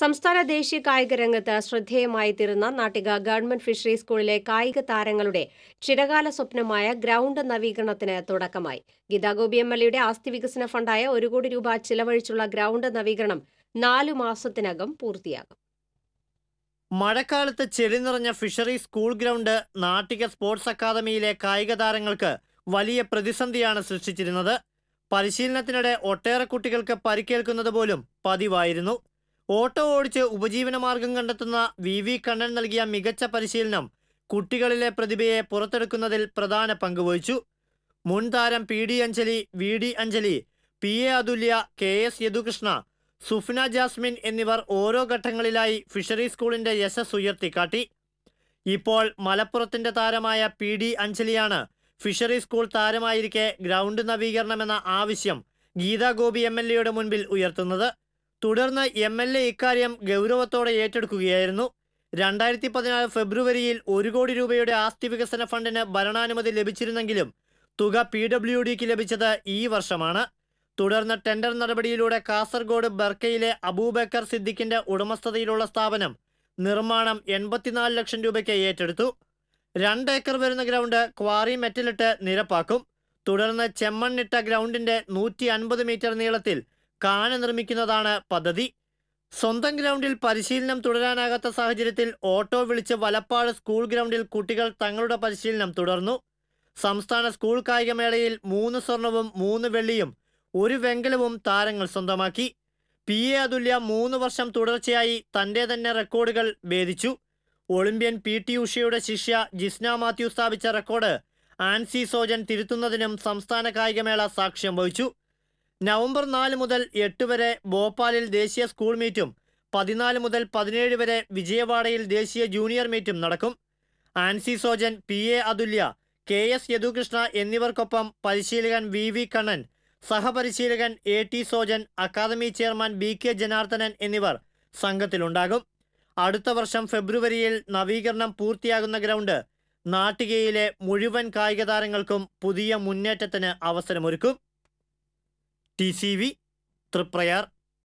സംസ്ഥാന ദേശീയ കായിക രംഗത്ത് ശ്രദ്ധേയമായി തീർന്ന നാട്ടിക ഗവൺമെന്റ് ഫിഷറി സ്കൂളിലെ കായിക താരങ്ങളുടെ ചിരകാല സ്വപ്നമായ ഗ്രൗണ്ട് നവീകരണത്തിന് തുടക്കമായി ഗീതാഗോപി എം എൽ ആസ്തി വികസന ഫണ്ടായ ഒരു കോടി രൂപ ചിലവഴിച്ചുള്ള ഗ്രൗണ്ട് നവീകരണം നാലു മാസത്തിനകം പൂർത്തിയാകും മഴക്കാലത്ത് ചെളി നിറഞ്ഞ fishery school ground Nattika sports അക്കാദമിയിലെ കായിക താരങ്ങൾക്ക് വലിയ പ്രതിസന്ധിയാണ് സൃഷ്ടിച്ചിരുന്നത് പരിശീലനത്തിനിടെ ഒട്ടേറെ കുട്ടികൾക്ക് പരിക്കേൽക്കുന്നത് പോലും പതിവായിരുന്നു ഓട്ടോ ഓടിച്ച് ഉപജീവനമാർഗം കണ്ടെത്തുന്ന വി വി കണ്ണൻ നൽകിയ മികച്ച പരിശീലനം കുട്ടികളിലെ പ്രതിഭയെ പുറത്തെടുക്കുന്നതിൽ പ്രധാന പങ്കുവഹിച്ചു മുൻ താരം P D Anjali V D Anjali P A Athulya K S Yadukrishna Sufna Jasmin എന്നിവർ ഓരോ ഘട്ടങ്ങളിലായി ഫിഷറി സ്കൂളിന്റെ യശസ് ഉയർത്തിക്കാട്ടി ഇപ്പോൾ മലപ്പുറത്തിന്റെ താരമായ പി ഡി അഞ്ജലിയാണ് ഫിഷറി സ്കൂൾ താരമായിരിക്കെ ഗ്രൗണ്ട് നവീകരണമെന്ന ആവശ്യം ഗീതാ ഗോപി എം എൽ എയുടെ മുൻപിൽ ഉയർത്തുന്നത് തുടർന്ന് എം എൽ എ ഇക്കാര്യം ഗൗരവത്തോടെ ഏറ്റെടുക്കുകയായിരുന്നു രണ്ടായിരത്തി പതിനാല് ഫെബ്രുവരിയിൽ ഒരു കോടി രൂപയുടെ ആസ്തി വികസന ഫണ്ടിന് ഭരണാനുമതി ലഭിച്ചിരുന്നെങ്കിലും തുക പി ഡബ്ല്യു ഡിക്ക് ലഭിച്ചത് ഈ വർഷമാണ് തുടർന്ന് ടെൻഡർ നടപടിയിലൂടെ കാസർഗോഡ് ബർക്കയിലെ അബൂബക്കർ സിദ്ദിഖിന്റെ ഉടമസ്ഥതയിലുള്ള സ്ഥാപനം നിർമ്മാണം എൺപത്തിനാല് ലക്ഷം രൂപയ്ക്ക് ഏറ്റെടുത്തു രണ്ട് ഏക്കർ വരുന്ന ഗ്രൗണ്ട് ക്വാറി മെറ്റലിട്ട് നിരപ്പാക്കും തുടർന്ന് ചെമ്മണ്ണിട്ട ഗ്രൗണ്ടിന്റെ നൂറ്റി അൻപത് മീറ്റർ നീളത്തിൽ കാന നിർമ്മിക്കുന്നതാണ് പദ്ധതി സ്വന്തം ഗ്രൗണ്ടിൽ പരിശീലനം തുടരാനാകാത്ത സാഹചര്യത്തിൽ ഓട്ടോ വിളിച്ച് വലപ്പാട് സ്കൂൾ ഗ്രൗണ്ടിൽ കുട്ടികൾ തങ്ങളുടെ പരിശീലനം തുടർന്നു സംസ്ഥാന സ്കൂൾ കായികമേളയിൽ മൂന്ന് സ്വർണവും മൂന്ന് വെള്ളിയും ഒരു വെങ്കലവും താരങ്ങൾ സ്വന്തമാക്കി പി എ അതുല്യ മൂന്ന് വർഷം തുടർച്ചയായി തൻ്റെ തന്നെ റെക്കോർഡുകൾ ഭേദിച്ചു ഒളിമ്പ്യൻ പി ടി ഉഷയുടെ ശിഷ്യ ജിസ്ന മാത്യു സ്ഥാപിച്ച റെക്കോർഡ് ആൻസി സോജൻ തിരുത്തുന്നതിനും സംസ്ഥാന കായികമേള സാക്ഷ്യം വഹിച്ചു നവംബർ നാല് മുതൽ എട്ട് വരെ ഭോപ്പാലിൽ ദേശീയ സ്കൂൾ മീറ്റും പതിനാല് മുതൽ പതിനേഴ് വരെ വിജയവാഡയിൽ ദേശീയ ജൂനിയർ മീറ്റും നടക്കും Ancy Sojan P A Athulya K S Yadukrishna എന്നിവർക്കൊപ്പം പരിശീലകൻ വി വി കണ്ണൻ സഹപരിശീലകൻ A T Sojan academy chairman B K Janardhanan എന്നിവർ സംഘത്തിലുണ്ടാകും അടുത്ത വർഷം ഫെബ്രുവരിയിൽ നവീകരണം പൂർത്തിയാകുന്ന ഗ്രൗണ്ട് നാട്ടികയിലെ മുഴുവൻ കായിക താരങ്ങൾക്കും പുതിയ മുന്നേറ്റത്തിന് അവസരമൊരുക്കും ടി സി വി തൃപ്രയാർ